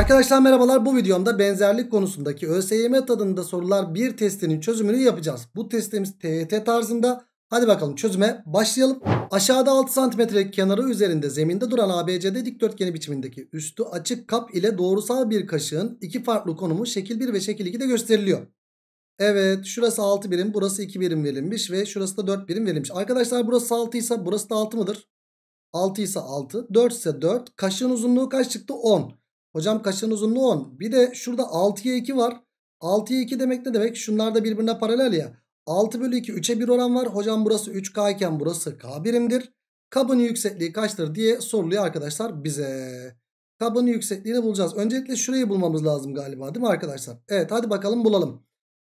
Arkadaşlar merhabalar bu videomda benzerlik konusundaki ÖSYM tadında sorular bir testinin çözümünü yapacağız. Bu testimiz TET e tarzında. Hadi bakalım çözüme başlayalım. Aşağıda 6 cm kenarı üzerinde zeminde duran ABCD dikdörtgeni biçimindeki üstü açık kap ile doğrusal bir kaşığın iki farklı konumu şekil 1 ve şekil 2'de gösteriliyor. Evet şurası 6 birim burası 2 birim verilmiş ve şurası da 4 birim verilmiş. Arkadaşlar burası 6 ise burası da 6 mıdır? 6 ise 6 4 ise 4 kaşığın uzunluğu kaç çıktı 10. Hocam kaçın uzunluğu 10. Bir de şurada 6'ya 2 var. 6'ya 2 demek ne demek? Şunlar da birbirine paralel ya. 6 bölü 2 3'e 1 oran var. Hocam burası 3K iken burası K birimdir. Kabın yüksekliği kaçtır diye soruluyor arkadaşlar bize. Kabın yüksekliğini bulacağız. Öncelikle şurayı bulmamız lazım galiba değil mi arkadaşlar? Evet hadi bakalım bulalım.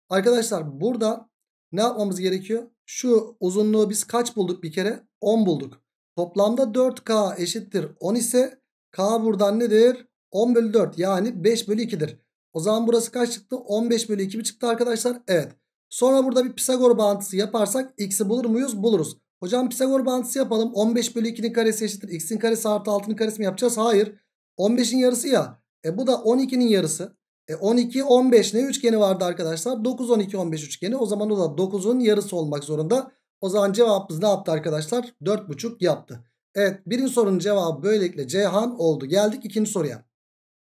Arkadaşlar burada ne yapmamız gerekiyor? Şu uzunluğu biz kaç bulduk bir kere? 10 bulduk. Toplamda 4K eşittir 10 ise K buradan nedir? 10 bölü 4 yani 5 bölü 2'dir. O zaman burası kaç çıktı? 15 bölü 2 mi çıktı arkadaşlar? Evet. Sonra burada bir Pisagor bağıntısı yaparsak x'i bulur muyuz? Buluruz. Hocam Pisagor bağıntısı yapalım. 15 bölü 2'nin karesi eşittir. x'in karesi artı 6'nın karesi mi yapacağız? Hayır. 15'in yarısı ya. E bu da 12'nin yarısı. E 12, 15 ne üçgeni vardı arkadaşlar? 9, 12, 15 üçgeni. O zaman o da 9'un yarısı olmak zorunda. O zaman cevabımız ne yaptı arkadaşlar? 4,5 yaptı. Evet birinci sorunun cevabı böylelikle Ceyhan oldu. Geldik ikinci soruya.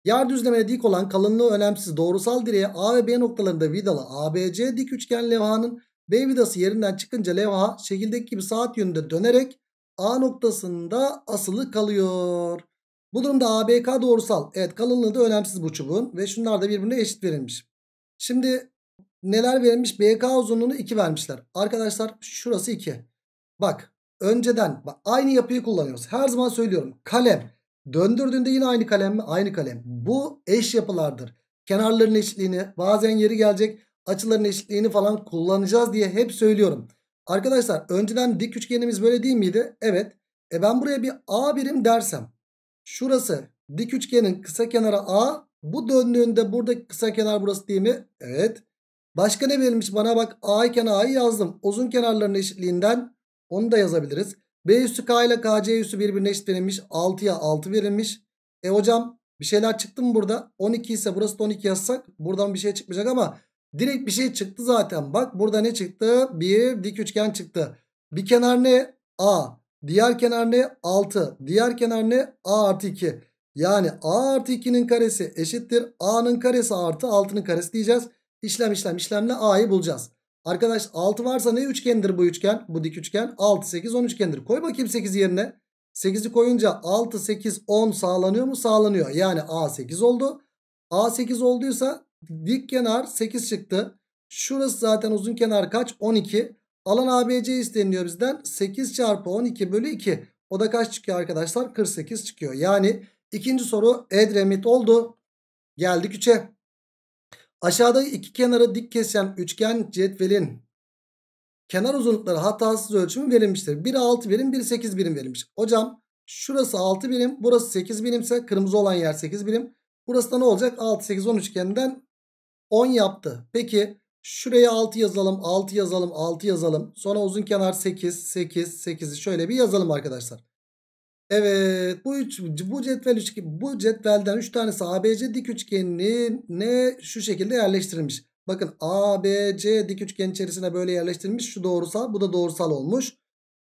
Yar düzlemine dik olan kalınlığı önemsiz doğrusal direğe A ve B noktalarında vidalı ABC dik üçgen levhanın B vidası yerinden çıkınca levha şekildeki gibi saat yönünde dönerek A noktasında asılı kalıyor. Bu durumda ABK doğrusal. Evet kalınlığı da önemsiz bu çubuğun ve şunlar da birbirine eşit verilmiş. Şimdi neler verilmiş? BK uzunluğunu 2 vermişler. Arkadaşlar şurası 2. Bak önceden bak, aynı yapıyı kullanıyoruz. Her zaman söylüyorum kalem Döndürdüğünde yine aynı kalem mi? Aynı kalem. Bu eş yapılardır. Kenarların eşitliğini bazen yeri gelecek açıların eşitliğini falan kullanacağız diye hep söylüyorum. Arkadaşlar önceden dik üçgenimiz böyle değil miydi? Evet. E ben buraya bir A birim dersem. Şurası dik üçgenin kısa kenara A. Bu döndüğünde buradaki kısa kenar burası değil mi? Evet. Başka ne verilmiş bana bak A iken A'yı yazdım. Uzun kenarların eşitliğinden onu da yazabiliriz. B üssü K ile KC üssü birbirine eşit verilmiş. 6'ya 6 verilmiş. E hocam bir şeyler çıktı mı burada? 12 ise burası da 12 yazsak buradan bir şey çıkmayacak ama direkt bir şey çıktı zaten. Bak burada ne çıktı? Bir dik üçgen çıktı. Bir kenar ne? A. Diğer kenar ne? 6. Diğer kenar ne? A artı 2. Yani A artı 2'nin karesi eşittir. A'nın karesi artı 6'nın karesi diyeceğiz. İşlem işlem işlemle A'yı bulacağız. Arkadaş 6 varsa ne üçgendir bu üçgen? Bu dik üçgen 6 8 10 üçgendir. Koy bakayım 8 yerine. 8'i koyunca 6 8 10 sağlanıyor mu? Sağlanıyor. Yani A 8 oldu. A 8 olduysa dik kenar 8 çıktı. Şurası zaten uzun kenar kaç? 12. Alan ABC isteniyor bizden. 8 çarpı 12 bölü 2. O da kaç çıkıyor arkadaşlar? 48 çıkıyor. Yani ikinci soru Edremit oldu. Geldik 3'e. Aşağıda iki kenarı dik kesen üçgen cetvelin kenar uzunlukları hatasız ölçümü verilmiştir. 1 6 birim 1 8 birim verilmiş. Hocam şurası 6 birim burası 8 birimse kırmızı olan yer 8 birim. Burası da ne olacak? 6 8 10 üçgeninden 10 yaptı. Peki şuraya 6 yazalım 6 yazalım 6 yazalım. Sonra uzun kenar 8 8 8'i şöyle bir yazalım arkadaşlar. Evet bu üç, bu cetvel üç, bu cetvelden 3 tanesi ABC dik üçgenini ne şu şekilde yerleştirilmiş. Bakın ABC dik üçgen içerisine böyle yerleştirilmiş. Şu doğrusal bu da doğrusal olmuş.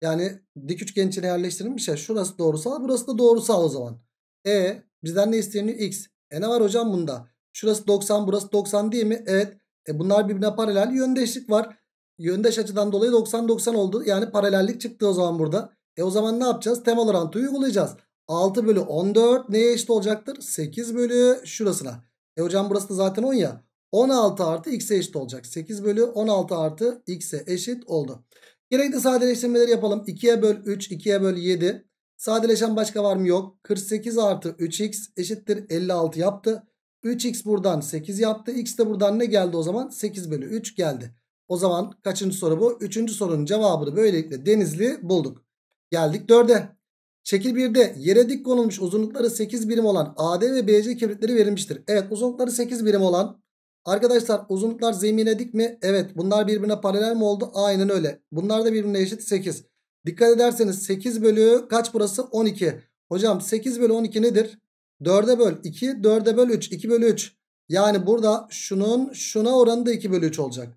Yani dik üçgen içine yerleştirilmiş ya şurası doğrusal burası da doğrusal o zaman. E bizden ne isteniyor? X. E ne var hocam bunda? Şurası 90 burası 90 değil mi? Evet. E bunlar birbirine paralel yöndeşlik var. Yöndeş açıdan dolayı 90-90 oldu. Yani paralellik çıktı o zaman burada. E o zaman ne yapacağız? Temalar orantıyı uygulayacağız. 6 bölü 14 neye eşit olacaktır? 8 bölü şurasına. E hocam burası da zaten 10 ya. 16 artı x'e eşit olacak. 8 bölü 16 artı x'e eşit oldu. Gerekli sadeleştirmeleri yapalım. 2'ye böl 3, 2'ye böl 7. Sadeleşen başka var mı? Yok. 48 artı 3x eşittir 56 yaptı. 3x buradan 8 yaptı. X de buradan ne geldi o zaman? 8 bölü 3 geldi. O zaman kaçıncı soru bu? Üçüncü sorunun cevabını böylelikle Denizli bulduk. Geldik 4'e. Şekil 1'de yere dik konulmuş uzunlukları 8 birim olan AD ve BC kibritleri verilmiştir. Evet uzunlukları 8 birim olan. Arkadaşlar uzunluklar zemine dik mi? Evet bunlar birbirine paralel mi oldu? Aynen öyle. Bunlar da birbirine eşit 8. Dikkat ederseniz 8 bölü kaç burası? 12. Hocam 8 bölü 12 nedir? 4'e böl 2, 4'e böl 3, 2 bölü 3. Yani burada şunun şuna oranı da 2 bölü 3 olacak.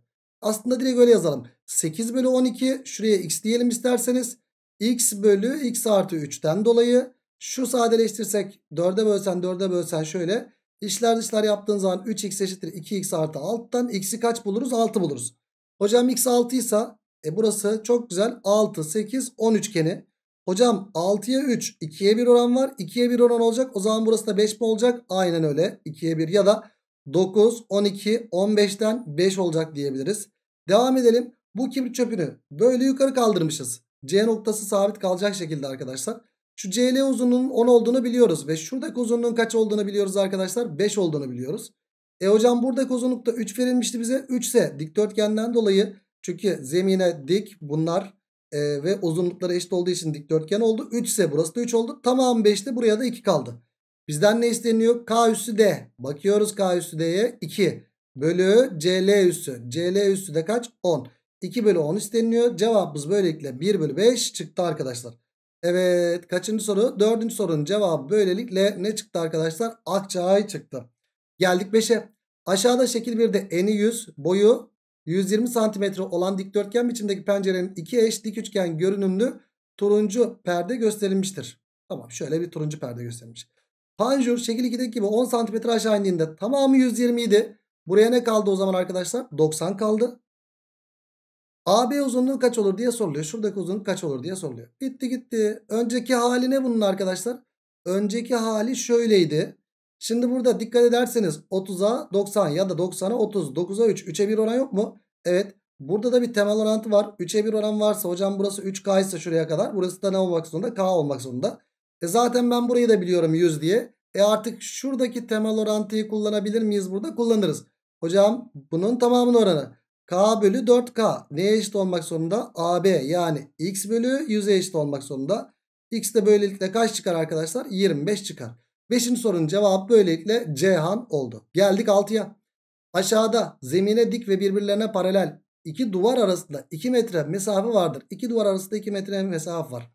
Aslında direkt öyle yazalım. 8 bölü 12 şuraya x diyelim isterseniz x bölü x artı 3'ten dolayı şu sadeleştirsek 4'e bölsen 4'e bölsen şöyle işler dışlar yaptığın zaman 3x eşittir 2x artı alttan x'i kaç buluruz? 6 buluruz. Hocam x 6 ise e burası çok güzel 6, 8, 10 üçgeni. Hocam 6'ya 3, 2'ye 1 oran var. 2'ye 1 oran olacak. O zaman burası da 5 mi olacak? Aynen öyle. 2'ye 1 ya da 9, 12, 15'ten 5 olacak diyebiliriz. Devam edelim. Bu kibrit çöpünü böyle yukarı kaldırmışız. C noktası sabit kalacak şekilde arkadaşlar. Şu CL uzunluğunun 10 olduğunu biliyoruz. Ve şuradaki uzunluğun kaç olduğunu biliyoruz arkadaşlar? 5 olduğunu biliyoruz. E hocam buradaki uzunlukta 3 verilmişti bize. 3 ise dikdörtgenden dolayı çünkü zemine dik bunlar e, ve uzunlukları eşit olduğu için dikdörtgen oldu. 3 ise burası da 3 oldu. Tamam 5'te buraya da 2 kaldı. Bizden ne isteniyor? K üssü D. Bakıyoruz K üssü D'ye 2 bölü CL üssü. CL üssü de kaç? 10. 2 bölü 10 isteniliyor. Cevabımız böylelikle 1 bölü 5 çıktı arkadaşlar. Evet kaçıncı soru? Dördüncü sorunun cevabı böylelikle ne çıktı arkadaşlar? Akçay çıktı. Geldik 5'e. Aşağıda şekil 1'de eni 100, boyu 120 cm olan dikdörtgen biçimdeki pencerenin iki eş dik üçgen görünümlü turuncu perde gösterilmiştir. Tamam şöyle bir turuncu perde gösterilmiş. Panjur şekil 2'deki gibi 10 cm aşağı indiğinde tamamı 120 idi. Buraya ne kaldı o zaman arkadaşlar? 90 kaldı. AB uzunluğu kaç olur diye soruluyor. Şuradaki uzunluk kaç olur diye soruluyor. Bitti gitti. Önceki hali ne bunun arkadaşlar? Önceki hali şöyleydi. Şimdi burada dikkat ederseniz 30'a 90 ya da 90'a 30, 9'a 3, 3'e 1 oran yok mu? Evet. Burada da bir temel orantı var. 3'e 1 oran varsa hocam burası 3K ise şuraya kadar. Burası da ne olmak zorunda? K olmak zorunda. E zaten ben burayı da biliyorum 100 diye. E artık şuradaki temel orantıyı kullanabilir miyiz burada? Kullanırız. Hocam bunun tamamının oranı. K bölü 4K neye eşit olmak zorunda? AB yani X bölü 100'e eşit olmak zorunda. X de böylelikle kaç çıkar arkadaşlar? 25 çıkar. 5. sorunun cevabı böylelikle Cihan oldu. Geldik 6'ya. Aşağıda zemine dik ve birbirlerine paralel iki duvar arasında 2 metre mesafe vardır. İki duvar arasında 2 metre mesafe var.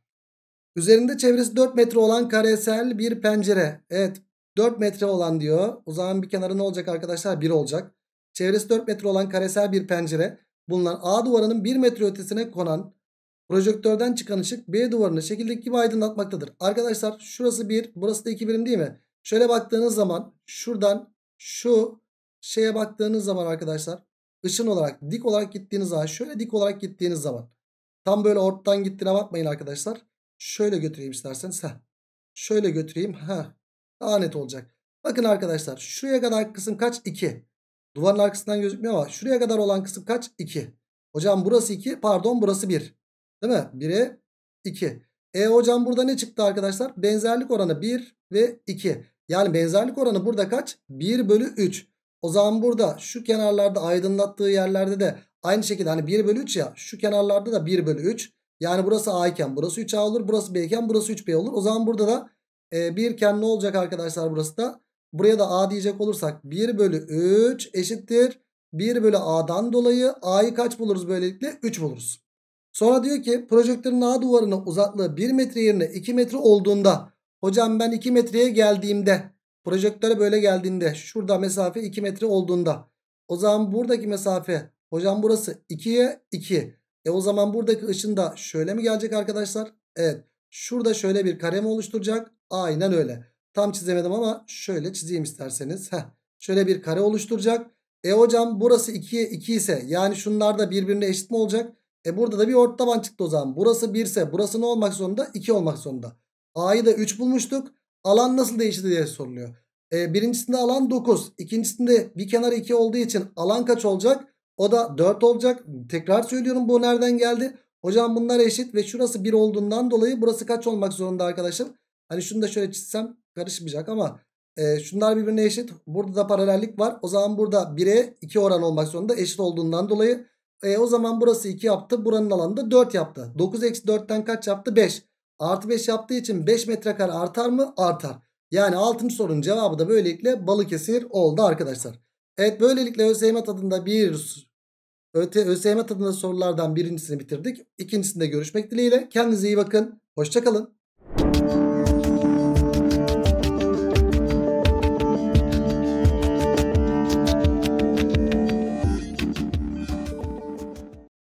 Üzerinde çevresi 4 metre olan karesel bir pencere. Evet 4 metre olan diyor. O zaman bir kenarı ne olacak arkadaşlar? 1 olacak çevresi 4 metre olan karesel bir pencere bulunan A duvarının 1 metre ötesine konan projektörden çıkan ışık B duvarını şekildeki gibi aydınlatmaktadır. Arkadaşlar şurası 1 burası da 2 birim değil mi? Şöyle baktığınız zaman şuradan şu şeye baktığınız zaman arkadaşlar ışın olarak dik olarak gittiğiniz zaman şöyle dik olarak gittiğiniz zaman tam böyle ortadan gittiğine bakmayın arkadaşlar. Şöyle götüreyim isterseniz. Heh. Şöyle götüreyim. Heh. Daha net olacak. Bakın arkadaşlar şuraya kadar kısım kaç? 2. Duvarın arkasından gözükmüyor ama şuraya kadar olan kısım kaç? 2. Hocam burası 2 pardon burası 1. Değil mi? 1'e 2. E hocam burada ne çıktı arkadaşlar? Benzerlik oranı 1 ve 2. Yani benzerlik oranı burada kaç? 1 bölü 3. O zaman burada şu kenarlarda aydınlattığı yerlerde de aynı şekilde hani 1 bölü 3 ya şu kenarlarda da 1 bölü 3. Yani burası A iken burası 3A olur. Burası B iken burası 3B olur. O zaman burada da e, birken ne olacak arkadaşlar burası da? Buraya da a diyecek olursak 1 bölü 3 eşittir. 1 bölü a'dan dolayı a'yı kaç buluruz böylelikle? 3 buluruz. Sonra diyor ki projektörün a duvarına uzaklığı 1 metre yerine 2 metre olduğunda hocam ben 2 metreye geldiğimde projektöre böyle geldiğinde şurada mesafe 2 metre olduğunda o zaman buradaki mesafe hocam burası 2'ye 2. E o zaman buradaki ışın da şöyle mi gelecek arkadaşlar? Evet. Şurada şöyle bir kare mi oluşturacak? Aynen öyle. Tam çizemedim ama şöyle çizeyim isterseniz. Heh. Şöyle bir kare oluşturacak. E hocam burası 2 2 ise yani şunlar da birbirine eşit mi olacak? E burada da bir orta taban çıktı o zaman. Burası 1 ise burası ne olmak zorunda? 2 olmak zorunda. A'yı da 3 bulmuştuk. Alan nasıl değişti diye soruluyor. E, birincisinde alan 9. ikincisinde bir kenar 2 olduğu için alan kaç olacak? O da 4 olacak. Tekrar söylüyorum bu nereden geldi? Hocam bunlar eşit ve şurası 1 olduğundan dolayı burası kaç olmak zorunda arkadaşım? Hani şunu da şöyle çizsem karışmayacak ama e, şunlar birbirine eşit. Burada da paralellik var. O zaman burada 1'e 2 oran olmak zorunda eşit olduğundan dolayı. E, o zaman burası 2 yaptı. Buranın alanı da 4 yaptı. 9 eksi 4'ten kaç yaptı? 5. Artı 5 yaptığı için 5 metrekare artar mı? Artar. Yani 6. sorunun cevabı da böylelikle Balıkesir oldu arkadaşlar. Evet böylelikle ÖSYM tadında bir öte ÖSYM tadında sorulardan birincisini bitirdik. İkincisinde görüşmek dileğiyle. Kendinize iyi bakın. Hoşçakalın.